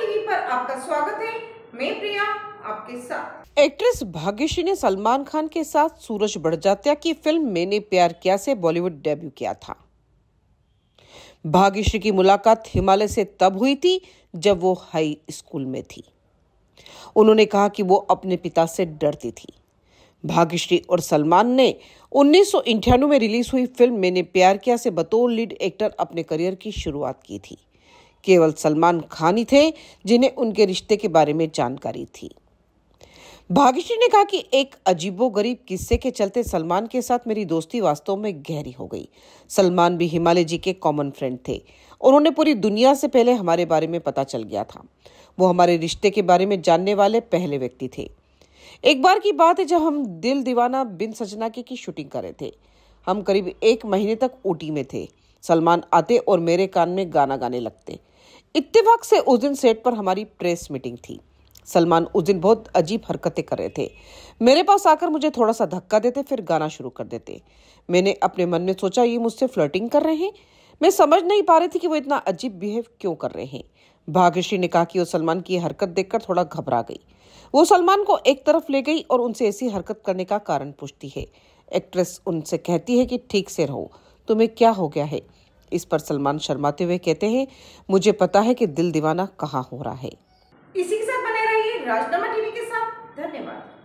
TV पर आपका स्वागत है मैं प्रिया आपके साथ एक्ट्रेस भाग्यश्री ने सलमान खान के साथ सूरज बड़जात्या की फिल्म मैंने प्यार किया से बॉलीवुड डेब्यू किया था भाग्यश्री की मुलाकात हिमालय से तब हुई थी जब वो हाई स्कूल में थी उन्होंने कहा कि वो अपने पिता से डरती थी भाग्यश्री और सलमान ने उन्नीस में रिलीज हुई फिल्म मैंने प्यार किया से बतौर लीड एक्टर अपने करियर की शुरुआत की थी केवल सलमान खान ही थे जिन्हें उनके रिश्ते के बारे में जानकारी थी भाग्यश्री ने कहा कि एक अजीबोगरीब किस्से के चलते सलमान के साथ मेरी दोस्ती वास्तव में गहरी हो गई सलमान भी हिमालय जी के कॉमन फ्रेंड थे उन्होंने पूरी दुनिया से पहले हमारे बारे में पता चल गया था वो हमारे रिश्ते के बारे में जानने वाले पहले व्यक्ति थे एक बार की बात है जब हम दिल दीवाना बिन सजना के की शूटिंग कर रहे थे हम करीब एक महीने तक ऊटी में थे सलमान आते और मेरे कान में गाना गाने लगते इत्तेफाक से उस दिन सेट पर हमारी प्रेस मीटिंग थी सलमान उस दिन बहुत अजीब हरकतें कर रहे थे मेरे पास आकर मुझे थोड़ा सा धक्का देते फिर गाना शुरू कर देते मैंने अपने मन में सोचा ये मुझसे फ्लर्टिंग कर रहे हैं मैं समझ नहीं पा रही थी कि वो इतना अजीब बिहेव क्यों कर रहे हैं भाग्यश्री ने कहा कि वो सलमान की हरकत देखकर थोड़ा घबरा गई वो सलमान को एक तरफ ले गई और उनसे ऐसी हरकत करने का कारण पूछती है एक्ट्रेस उनसे कहती है कि ठीक से रहो तुम्हें क्या हो गया है इस पर सलमान शर्माते हुए कहते हैं मुझे पता है कि दिल दीवाना कहाँ हो रहा है इसी के साथ बने रहिए राजनामा टीवी के साथ धन्यवाद